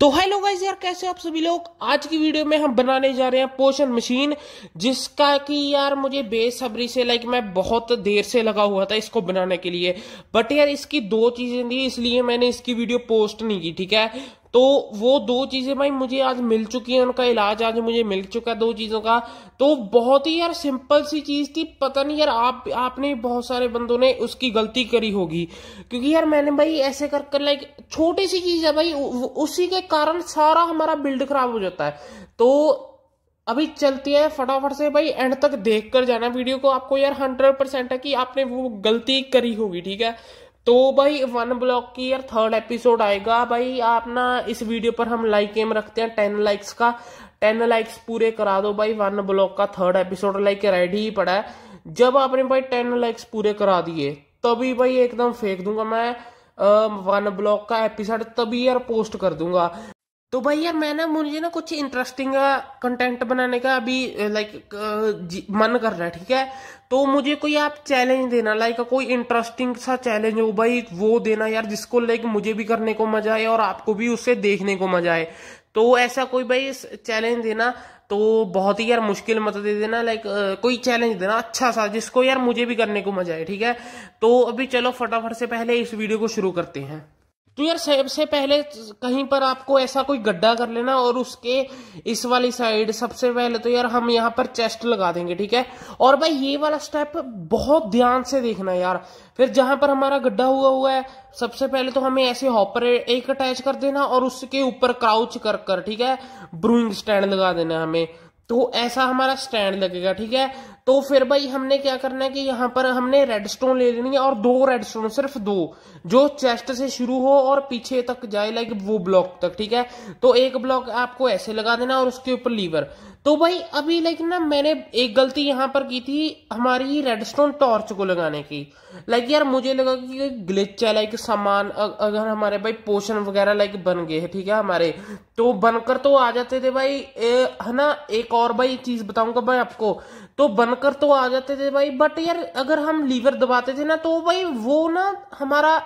तो hello guys यार कैसे आप सभी लोग आज की वीडियो में हम बनाने जा रहे हैं पोषण मशीन जिसका कि यार मुझे बेसब्री से लाइक मैं बहुत देर से लगा हुआ था इसको बनाने के लिए बट यार इसकी दो चीज़ें थी इसलिए मैंने इसकी वीडियो पोस्ट नहीं की ठीक है तो वो दो चीज़ें भाई मुझे आज मिल चुकी हैं उनका इलाज आज मुझे मिल चुका है दो चीज़ों का तो बहुत ही यार सिंपल सी चीज़ थी पता नहीं यार आप आपने बहुत सारे बंदों ने उसकी गलती करी होगी क्योंकि यार मैंने भाई ऐसे कर कर लाइक छोटी सी चीज़ है भाई उसी के कारण सारा हमारा बिल्ड खराब हो जाता है तो अभी चलती है फटाफट से भाई एंड तक देख कर जाना वीडियो को आपको यार हंड्रेड परसेंट है कि आपने वो गलती करी होगी ठीक है तो भाई वन ब्लॉक की यार थर्ड एपिसोड आएगा भाई आप ना इस वीडियो पर हम लाइक एम रखते हैं टेन लाइक्स का टेन लाइक्स पूरे करा दो भाई वन ब्लॉक का थर्ड एपिसोड लाइक रेडी ही पड़ा है जब आपने भाई टेन लाइक्स पूरे करा दिए तभी भाई एकदम फेंक दूंगा मैं वन ब्लॉक का एपिसोड तभी यार पोस्ट कर दूंगा तो भैया ना मुझे ना कुछ इंटरेस्टिंग कंटेंट बनाने का अभी लाइक मन कर रहा है ठीक है तो मुझे कोई आप चैलेंज देना लाइक कोई इंटरेस्टिंग सा चैलेंज हो भाई वो देना यार जिसको लाइक मुझे भी करने को मजा आए और आपको भी उससे देखने को मजा आए तो ऐसा कोई भाई चैलेंज देना तो बहुत ही यार मुश्किल मत दे देना लाइक कोई चैलेंज देना अच्छा सा जिसको यार मुझे भी करने को मजा आए ठीक है तो अभी चलो फटाफट से पहले इस वीडियो को शुरू करते हैं तो यार सबसे पहले कहीं पर आपको ऐसा कोई गड्ढा कर लेना और उसके इस वाली साइड सबसे पहले तो यार हम यहाँ पर चेस्ट लगा देंगे ठीक है और भाई ये वाला स्टेप बहुत ध्यान से देखना यार फिर जहां पर हमारा गड्ढा हुआ हुआ है सबसे पहले तो हमें ऐसे हॉपर एक अटैच कर देना और उसके ऊपर क्राउच कर कर ठीक है ब्रूइंग स्टैंड लगा देना हमें तो ऐसा हमारा स्टैंड लगेगा ठीक है तो फिर भाई हमने क्या करना है कि यहाँ पर हमने रेड स्टोन ले लेनी है और दो रेड स्टोन सिर्फ दो जो चेस्ट से शुरू हो और पीछे तक जाए लाइक वो ब्लॉक तक ठीक है तो एक ब्लॉक आपको ऐसे लगा देना और उसके ऊपर लीवर तो भाई अभी लाइक ना मैंने एक गलती यहाँ पर की थी हमारी रेडस्टोन टॉर्च को लगाने की लाइक यार मुझे लगा कि ग्लिच है लाइक सामान अगर हमारे भाई पोषण वगैरह लाइक बन गए हैं ठीक है हमारे तो बनकर तो आ जाते थे भाई है ना एक और भाई चीज बताऊंगा भाई आपको तो बन कर तो आ जाते थे भाई बट यार अगर हम लीवर दबाते थे ना तो भाई वो ना हमारा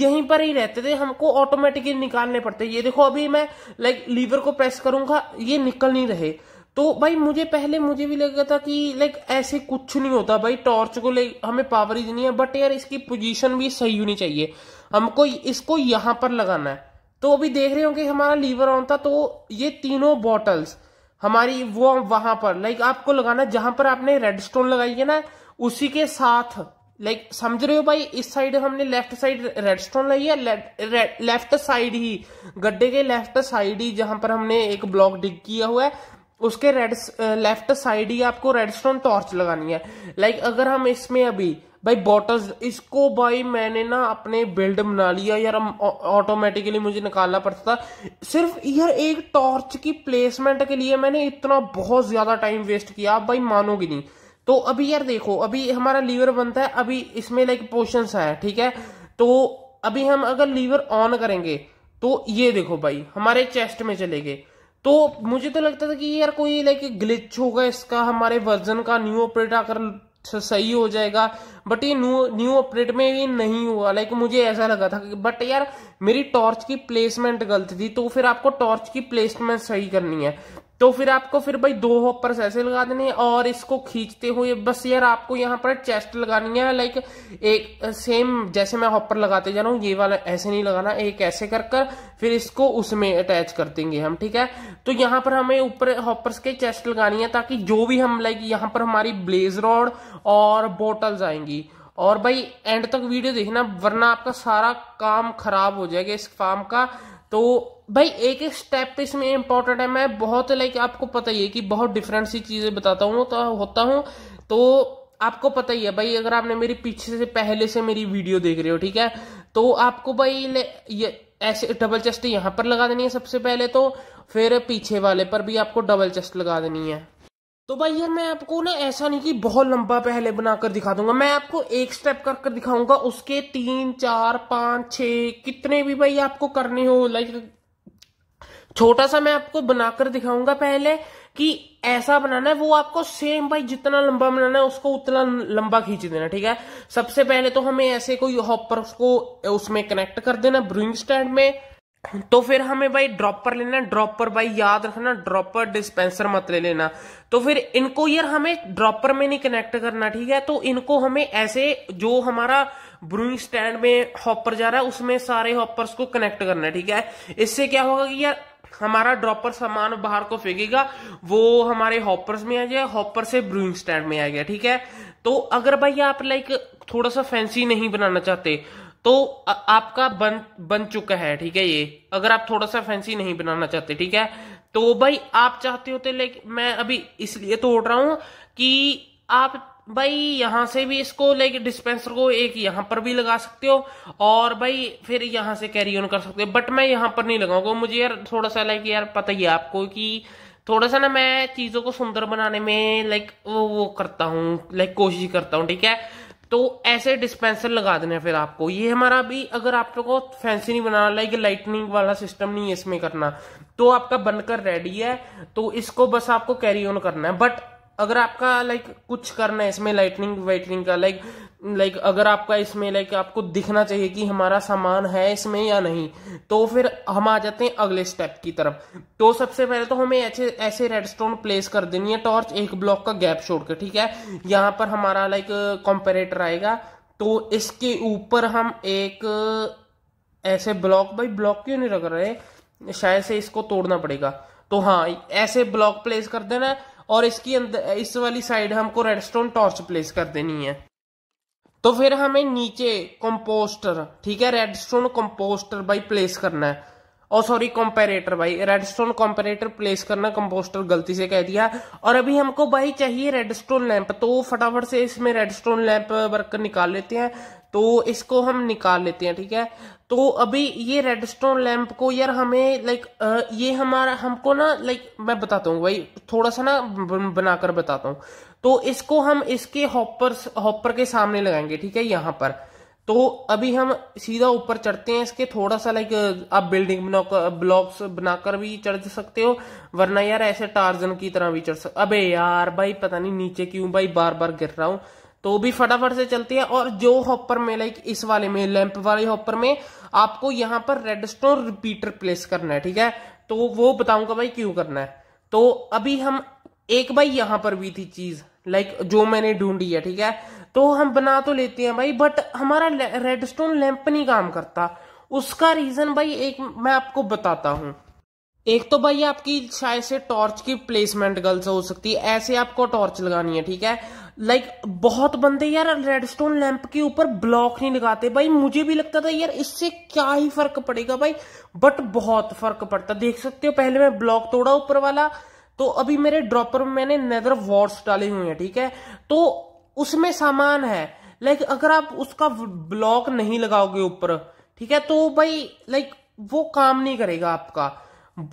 यहीं पर ही रहते थे हमको ऑटोमेटिकली निकालने पड़ते ये देखो अभी मैं लाइक लीवर को प्रेस करूंगा ये निकल नहीं रहे तो भाई मुझे पहले मुझे भी लगा था कि लाइक ऐसे कुछ नहीं होता भाई टॉर्च को ले हमें पावर ही देनी है बट यार इसकी पोजीशन भी सही होनी चाहिए हमको इसको यहाँ पर लगाना है तो अभी देख रहे होंगे हमारा लीवर ऑन था तो ये तीनों बॉटल्स हमारी वो वहां पर लाइक आपको लगाना जहां पर आपने रेड स्टोन लगाई है ना उसी के साथ लाइक समझ रहे हो भाई इस साइड हमने लेफ्ट साइड रेड स्टोन लगी है लेफ्ट साइड ही गड्ढे के लेफ्ट साइड ही जहां पर हमने एक ब्लॉक डिग किया हुआ है उसके रेड लेफ्ट साइड ही आपको रेड स्टोन टॉर्च लगानी है लाइक अगर हम इसमें अभी भाई बॉटल्स इसको भाई मैंने ना अपने बिल्ड बना लिया यार ऑटोमेटिकली मुझे निकालना पड़ता था सिर्फ यार एक टॉर्च की प्लेसमेंट के लिए मैंने इतना बहुत ज्यादा टाइम वेस्ट किया आप भाई मानोगे नहीं तो अभी यार देखो अभी हमारा लीवर बनता है अभी इसमें लाइक पोशंस है ठीक है तो अभी हम अगर लीवर ऑन करेंगे तो ये देखो भाई हमारे चेस्ट में चले गए तो मुझे तो लगता था कि यार कोई लाइक ग्लिच होगा इसका हमारे वर्जन का न्यू ऑपरेट आकर अच्छा, सही हो जाएगा बट ये न्यू न्यू अपडेट में ये नहीं हुआ लाइक मुझे ऐसा लगा था बट यार मेरी टॉर्च की प्लेसमेंट गलत थी तो फिर आपको टॉर्च की प्लेसमेंट सही करनी है तो फिर आपको फिर भाई दो हॉपर्स ऐसे लगा देने और इसको खींचते हुए बस यार आपको यहाँ पर चेस्ट लगानी है लाइक एक सेम जैसे मैं होपर लगाते जा रहा हूँ ये वाला ऐसे नहीं लगाना एक ऐसे कर कर फिर इसको उसमें अटैच कर देंगे हम ठीक है तो यहाँ पर हमें ऊपर हॉपर्स के चेस्ट लगानी है ताकि जो भी हम लाइक यहाँ पर हमारी ब्लेज रॉड और बोटल्स आएंगी और भाई एंड तक वीडियो देखना वरना आपका सारा काम खराब हो जाएगा इस फार्म का तो भाई एक एक स्टेप तो इसमें इंपॉर्टेंट है मैं बहुत लाइक आपको पता ही है कि बहुत डिफरेंट सी चीज़ें बताता हूँ तो होता हूँ तो आपको पता ही है भाई अगर आपने मेरी पीछे से पहले से मेरी वीडियो देख रहे हो ठीक है तो आपको भाई ये ऐसे डबल चेस्ट यहाँ पर लगा देनी है सबसे पहले तो फिर पीछे वाले पर भी आपको डबल चेस्ट लगा देनी है तो भाई यार मैं आपको ना ऐसा नहीं कि बहुत लंबा पहले बनाकर दिखा दूंगा मैं आपको एक स्टेप कर कर दिखाऊंगा उसके तीन चार पांच छ कितने भी भाई आपको करने हो लाइक छोटा सा मैं आपको बनाकर दिखाऊंगा पहले कि ऐसा बनाना है वो आपको सेम भाई जितना लंबा बनाना है उसको उतना लंबा खींच देना ठीक है सबसे पहले तो हमें ऐसे कोई हॉपर को उसमें कनेक्ट कर देना ब्रूइंग स्टैंड में तो फिर हमें भाई ड्रॉपर लेना ड्रॉपर भाई याद रखना ड्रॉपर डिस्पेंसर मत ले लेना तो फिर इनको यार हमें ड्रॉपर में नहीं कनेक्ट करना ठीक है तो इनको हमें ऐसे जो हमारा ब्रूइंग स्टैंड में हॉपर जा रहा है उसमें सारे हॉपर्स को कनेक्ट करना है ठीक है इससे क्या होगा कि यार हमारा ड्रॉपर सामान बाहर को फेंकेगा वो हमारे हॉपर्स में आ जाए हॉपर से ब्रूइंग स्टैंड में आ गया ठीक है तो अगर भाई आप लाइक थोड़ा सा फैंसी नहीं बनाना चाहते तो आपका बन बन चुका है ठीक है ये अगर आप थोड़ा सा फैंसी नहीं बनाना चाहते ठीक है तो भाई आप चाहते होते लेकिन मैं अभी इसलिए तोड़ रहा हूं कि आप भाई यहां से भी इसको लाइक डिस्पेंसर को एक यहां पर भी लगा सकते हो और भाई फिर यहाँ से कैरी ऑन कर सकते हो बट मैं यहां पर नहीं लगाऊंगा मुझे यार थोड़ा सा लाइक यार पता ही आपको कि थोड़ा सा ना मैं चीज़ों को सुंदर बनाने में लाइक वो, वो करता हूँ लाइक कोशिश करता हूँ ठीक है तो ऐसे डिस्पेंसर लगा देने फिर आपको ये हमारा भी अगर आप लोग को फैंसी नहीं बनाना लाइक लाइटनिंग वाला सिस्टम नहीं है इसमें करना तो आपका बनकर रेडी है तो इसको बस आपको कैरी ऑन करना है बट अगर आपका लाइक कुछ करना है इसमें लाइटनिंग वाइटनिंग का लाइक लाइक अगर आपका इसमें लाइक आपको दिखना चाहिए कि हमारा सामान है इसमें या नहीं तो फिर हम आ जाते हैं अगले स्टेप की तरफ तो सबसे पहले तो हमें ऐसे ऐसे रेडस्टोन प्लेस कर देनी है टॉर्च एक ब्लॉक का गैप छोड़ कर ठीक है यहाँ पर हमारा लाइक कॉम्पेरेटर आएगा तो इसके ऊपर हम एक ऐसे ब्लॉक भाई ब्लॉक क्यों नहीं रख रहे शायद से इसको तोड़ना पड़ेगा तो हाँ ऐसे ब्लॉक प्लेस कर देना है और इसकी अंदर इस वाली साइड हमको रेडस्टोन टॉर्च प्लेस कर देनी है तो फिर हमें नीचे कंपोस्टर ठीक है रेडस्टोन कंपोस्टर बाई प्लेस करना है और सॉरी कॉम्पेरेटर भाई रेडस्टोन कॉम्पेरेटर प्लेस करना कंपोस्टर गलती से कह दिया और अभी हमको भाई चाहिए रेडस्टोन लैंप तो फटाफट से इसमें रेडस्टोन लैंप वर्क निकाल लेते हैं तो इसको हम निकाल लेते हैं ठीक है तो अभी ये रेडस्टोन लैंप को यार हमें लाइक ये हमारा हमको ना लाइक मैं बताता हूँ भाई थोड़ा सा ना बनाकर बताता हूँ तो इसको हम इसके हॉपर हॉपर के सामने लगाएंगे ठीक है यहाँ पर तो अभी हम सीधा ऊपर चढ़ते हैं इसके थोड़ा सा लाइक आप बिल्डिंग ब्लॉक्स बनाकर भी चढ़ सकते हो वरना यार ऐसे टार्जन की तरह भी चढ़ सकते अबे यार भाई पता नहीं नीचे क्यों भाई बार बार गिर रहा हूं तो भी फटाफट से चलती है और जो हॉपर में लाइक इस वाले में लैंप वाले हॉपर में आपको यहाँ पर रेड रिपीटर प्लेस करना है ठीक है तो वो बताऊंगा भाई क्यों करना है तो अभी हम एक भाई यहाँ पर भी थी चीज लाइक जो मैंने ढूंढी है ठीक है तो हम बना तो लेते हैं भाई बट हमारा रेडस्टोन लैंप नहीं काम करता उसका रीजन भाई एक मैं आपको बताता हूं एक तो भाई आपकी शायद से टॉर्च की प्लेसमेंट गलत हो सकती है ऐसे आपको टॉर्च लगानी है ठीक है लाइक like, बहुत बंदे यार रेडस्टोन लैंप के ऊपर ब्लॉक नहीं लगाते भाई मुझे भी लगता था यार इससे क्या ही फर्क पड़ेगा भाई बट बहुत फर्क पड़ता देख सकते हो पहले मैं ब्लॉक तोड़ा ऊपर वाला तो अभी मेरे ड्रॉपर में मैंने नेदर वॉर्ड्स डाले हुए हैं ठीक है तो उसमें सामान है लाइक अगर आप उसका ब्लॉक नहीं लगाओगे ऊपर ठीक है तो भाई लाइक वो काम नहीं करेगा आपका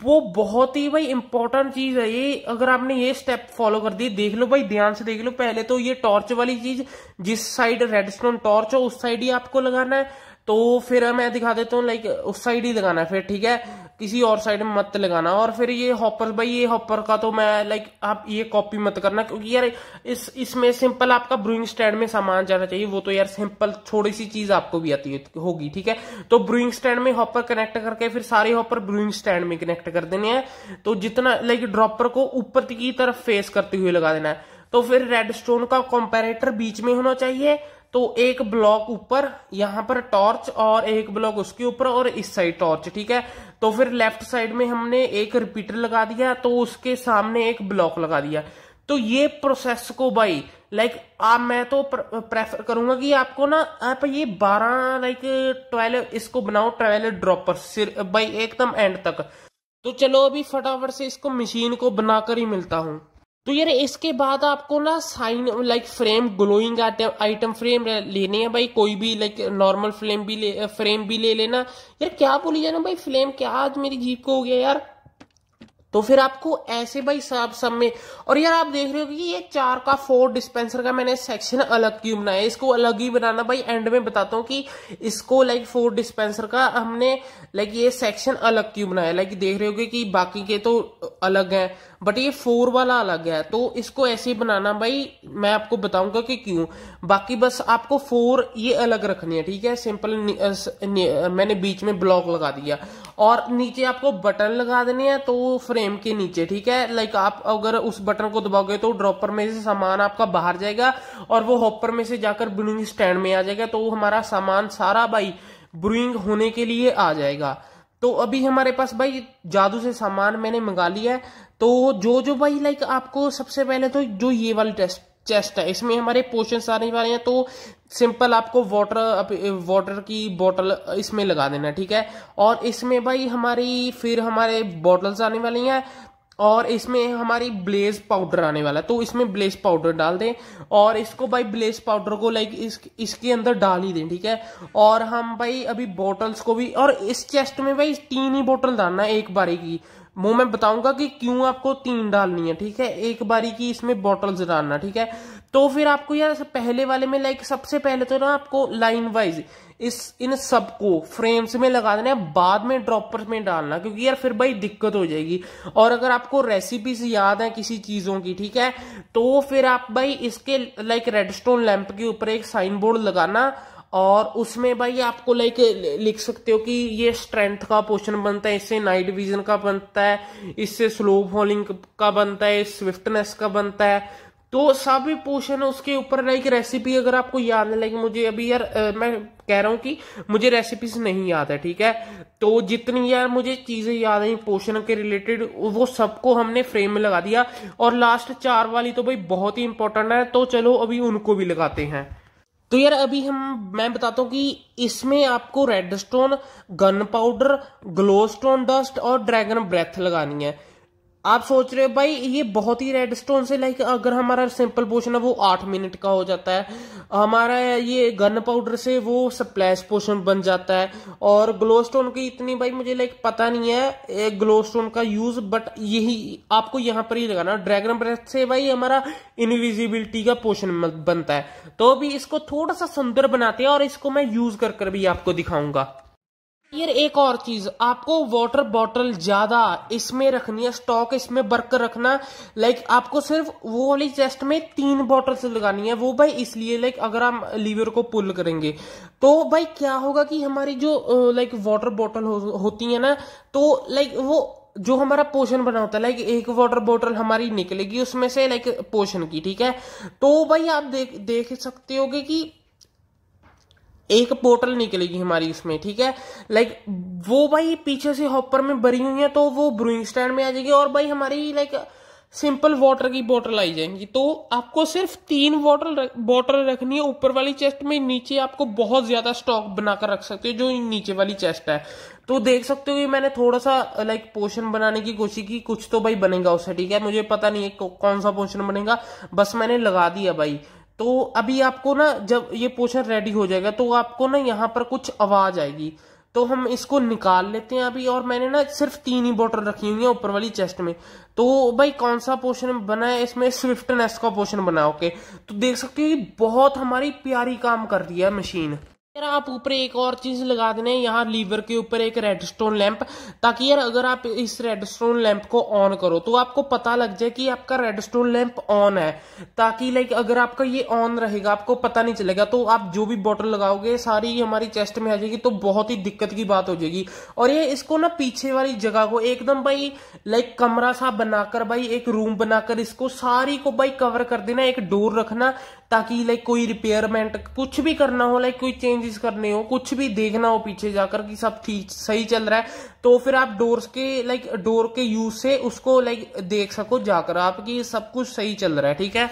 वो बहुत ही भाई इंपॉर्टेंट चीज है ये अगर आपने ये स्टेप फॉलो कर दी देख लो भाई ध्यान से देख लो पहले तो ये टॉर्च वाली चीज जिस साइड रेडस्टोन टॉर्च हो उस साइड ही आपको लगाना है तो फिर मैं दिखा देता हूँ लाइक उस साइड ही लगाना है फिर ठीक है किसी और साइड में मत लगाना और फिर ये हॉपर भाई ये हॉपर का तो मैं लाइक आप ये कॉपी मत करना क्योंकि यार इस इसमें सिंपल आपका ब्रूइंग स्टैंड में सामान जाना चाहिए वो तो यार सिंपल थोड़ी सी चीज आपको भी आती होगी ठीक है तो ब्रूइंग स्टैंड में हॉपर कनेक्ट करके फिर सारे हॉपर ब्रूइंग स्टैंड में कनेक्ट कर देने हैं तो जितना लाइक ड्रॉपर को ऊपर की तरफ फेस करते हुए लगा देना है तो फिर रेड स्टोन का कॉम्पेरेटर बीच में होना चाहिए तो एक ब्लॉक ऊपर यहां पर टॉर्च और एक ब्लॉक उसके ऊपर और इस साइड टॉर्च ठीक है तो फिर लेफ्ट साइड में हमने एक रिपीटर लगा दिया तो उसके सामने एक ब्लॉक लगा दिया तो ये प्रोसेस को भाई लाइक आप मैं तो प्रेफर करूंगा कि आपको ना आप ये बारह लाइक ट्वेल्व इसको बनाओ ट्वेल्व ड्रॉपर सिर भाई एकदम एंड तक तो चलो अभी फटाफट से इसको मशीन को बनाकर ही मिलता हूं तो यार इसके बाद आपको ना sign like frame glowing item frame लेने हैं भाई कोई भी लाइक नॉर्मल फ्रेम भी ले फ्रेम भी ले लेना यार क्या बोली जाना भाई फ्लेम क्या आज मेरी जीप को हो गया यार तो फिर आपको ऐसे भाई सब सब में और यार आप देख रहे हो कि ये चार का फोर डिस्पेंसर का मैंने सेक्शन अलग क्यों बनाया इसको अलग ही बनाना भाई एंड में बताता हूँ कि इसको लाइक फोर डिस्पेंसर का हमने लाइक ये सेक्शन अलग क्यों बनाया लाइक देख रहे हो कि बाकी के तो अलग हैं बट ये फोर वाला अलग है तो इसको ऐसे ही बनाना भाई मैं आपको बताऊंगा कि क्यों बाकी बस आपको फोर ये अलग रखनी है ठीक है सिंपल मैंने बीच में ब्लॉक लगा दिया और नीचे आपको बटन लगा देने हैं तो फ्रेम के नीचे ठीक है लाइक आप अगर उस बटन को दबाओगे तो ड्रॉपर में से सामान आपका बाहर जाएगा और वो हॉपर में से जाकर ब्रूइंग स्टैंड में आ जाएगा तो हमारा सामान सारा भाई ब्रूइंग होने के लिए आ जाएगा तो अभी हमारे पास भाई जादू से सामान मैंने मंगा लिया है तो जो जो भाई लाइक आपको सबसे पहले तो जो ये वाली टेस्ट चेस्ट है इसमें हमारे पोर्शन आने वाले हैं तो सिंपल आपको वाटर वाटर की बोतल इसमें लगा देना ठीक है और इसमें भाई हमारी फिर हमारे बॉटल्स आने वाली हैं और इसमें हमारी ब्लेज पाउडर आने वाला है तो इसमें ब्लेज पाउडर डाल दें और इसको भाई ब्लेज पाउडर को लाइक इस इसके अंदर डाल ही दें ठीक है और हम भाई अभी बॉटल्स को भी और इस चेस्ट में भाई तीन ही बॉटल डालना है एक बारी की वो मैं बताऊंगा कि क्यों आपको तीन डालनी है ठीक है एक बारी की इसमें बॉटल्स डालना ठीक है तो फिर आपको यार पहले वाले में लाइक सबसे पहले तो ना आपको लाइन वाइज इस इन सबको फ्रेम्स में लगा देना बाद में ड्रॉपर्स में डालना क्योंकि यार फिर भाई दिक्कत हो जाएगी और अगर आपको रेसिपीज याद है किसी चीज़ों की ठीक है तो फिर आप भाई इसके लाइक रेडस्टोन लैंप के ऊपर एक साइन बोर्ड लगाना और उसमें भाई आपको लाइक लिख सकते हो कि ये स्ट्रेंथ का पोर्शन बनता है इससे नाइट विजन का बनता है इससे स्लो फॉलिंग का बनता है स्विफ्टनेस का बनता है तो सभी पोर्शन उसके ऊपर लाइक रेसिपी अगर आपको याद है लाइक मुझे अभी यार आ, मैं कह रहा हूँ कि मुझे रेसिपीज नहीं याद है ठीक है तो जितनी यार मुझे चीजें याद आई पोषण के रिलेटेड वो सबको हमने फ्रेम में लगा दिया और लास्ट चार वाली तो भाई बहुत ही इंपॉर्टेंट है तो चलो अभी उनको भी लगाते हैं तो यार अभी हम मैं बताता हूं कि इसमें आपको redstone gunpowder glowstone dust और ड्रैगन ब्रेथ लगानी है आप सोच रहे हो भाई ये बहुत ही रेड स्टोन से लाइक अगर हमारा सिंपल पोशन है वो आठ मिनट का हो जाता है हमारा ये गन पाउडर से वो स्प्लैश पोशन बन जाता है और ग्लोस्टोन की इतनी भाई मुझे लाइक पता नहीं है ग्लोस्टोन का यूज बट यही आपको यहाँ पर ही लगाना ड्रैगन ब्रेथ से भाई हमारा इनविजिबिलिटी का पोशन बनता है तो भी इसको थोड़ा सा सुंदर बनाते हैं और इसको मैं यूज कर कर भी आपको दिखाऊंगा फिर एक और चीज आपको वाटर बॉटल ज्यादा इसमें रखनी है स्टॉक इसमें बर्क रखना लाइक आपको सिर्फ वो वाली चेस्ट में तीन बॉटल्स लगानी है वो भाई इसलिए लाइक अगर हम लीवर को पुल करेंगे तो भाई क्या होगा कि हमारी जो लाइक वाटर बॉटल हो, होती है ना तो लाइक वो जो हमारा पोषण बना होता है लाइक एक वाटर बॉटल हमारी निकलेगी उसमें से लाइक पोषण की ठीक है तो भाई आप देख देख सकते होगे कि एक पोर्टल निकलेगी हमारी इसमें ठीक है लाइक वो भाई पीछे से हॉपर में भरी हुई है तो वो ब्रूइंग स्टैंड में आ जाएगी और भाई हमारी लाइक सिंपल वाटर की बोतल आई जाएंगी तो आपको सिर्फ तीन वाटर बोतल रखनी है ऊपर वाली चेस्ट में नीचे आपको बहुत ज़्यादा स्टॉक बनाकर रख सकते हो जो नीचे वाली चेस्ट है तो देख सकते हो कि मैंने थोड़ा सा लाइक पोशन बनाने की कोशिश की कुछ तो भाई बनेगा उससे ठीक है मुझे पता नहीं है कौन सा पोशन बनेगा बस मैंने लगा दिया भाई तो अभी आपको ना जब ये पोर्शन रेडी हो जाएगा तो आपको ना यहाँ पर कुछ आवाज आएगी तो हम इसको निकाल लेते हैं अभी और मैंने ना सिर्फ तीन ही बॉटल रखी हुई है ऊपर वाली चेस्ट में तो भाई कौन सा पोर्शन बना है इसमें स्विफ्टनेस का पोर्शन बना ओके तो देख सकते हो बहुत हमारी प्यारी काम कर रही है मशीन यार आप ऊपर एक और चीज लगा देना यहाँ लीवर के ऊपर एक रेडस्टोन लैंप ताकि यार अगर आप इस रेडस्टोन लैंप को ऑन करो तो आपको पता लग जाए कि आपका रेडस्टोन लैंप ऑन है ताकि लाइक अगर आपका ये ऑन रहेगा आपको पता नहीं चलेगा तो आप जो भी बॉटल लगाओगे सारी हमारी चेस्ट में आ जाएगी तो बहुत ही दिक्कत की बात हो जाएगी और ये इसको ना पीछे वाली जगह को एकदम भाई लाइक कमरा सा बनाकर भाई एक रूम बनाकर इसको सारी को भाई कवर कर देना एक डोर रखना ताकि लाइक कोई रिपेयरमेंट कुछ भी करना हो लाइक कोई चेंजेस करने हो कुछ भी देखना हो पीछे जाकर कि सब ठीक सही चल रहा है तो फिर आप डोर्स के लाइक डोर के यूज से उसको लाइक देख सको जाकर आपकी सब कुछ सही चल रहा है ठीक है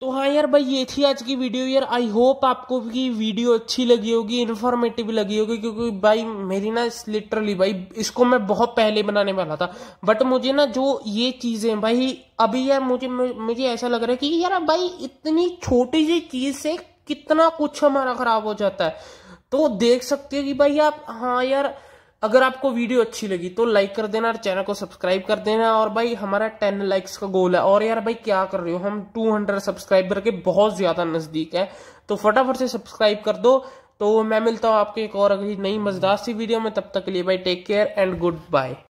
तो हाँ यार भाई ये थी आज की वीडियो यार आई होप आपको भी वीडियो अच्छी लगी होगी इन्फॉर्मेटिव लगी होगी क्योंकि भाई मेरी ना लिटरली भाई इसको मैं बहुत पहले बनाने वाला था बट मुझे ना जो ये चीज़ें भाई अभी यार मुझे मुझे ऐसा लग रहा है कि यार भाई इतनी छोटी सी चीज़ से कितना कुछ हमारा खराब हो जाता है तो देख सकते हो कि भाई आप हाँ यार अगर आपको वीडियो अच्छी लगी तो लाइक कर देना और चैनल को सब्सक्राइब कर देना और भाई हमारा टेन लाइक्स का गोल है और यार भाई क्या कर रहे हो हम टू हंड्रेड सब्सक्राइबर के बहुत ज्यादा नजदीक है तो फटाफट से सब्सक्राइब कर दो तो मैं मिलता हूँ आपके एक और अगली नई मजेदार सी वीडियो में तब तक के लिए भाई take care and good bye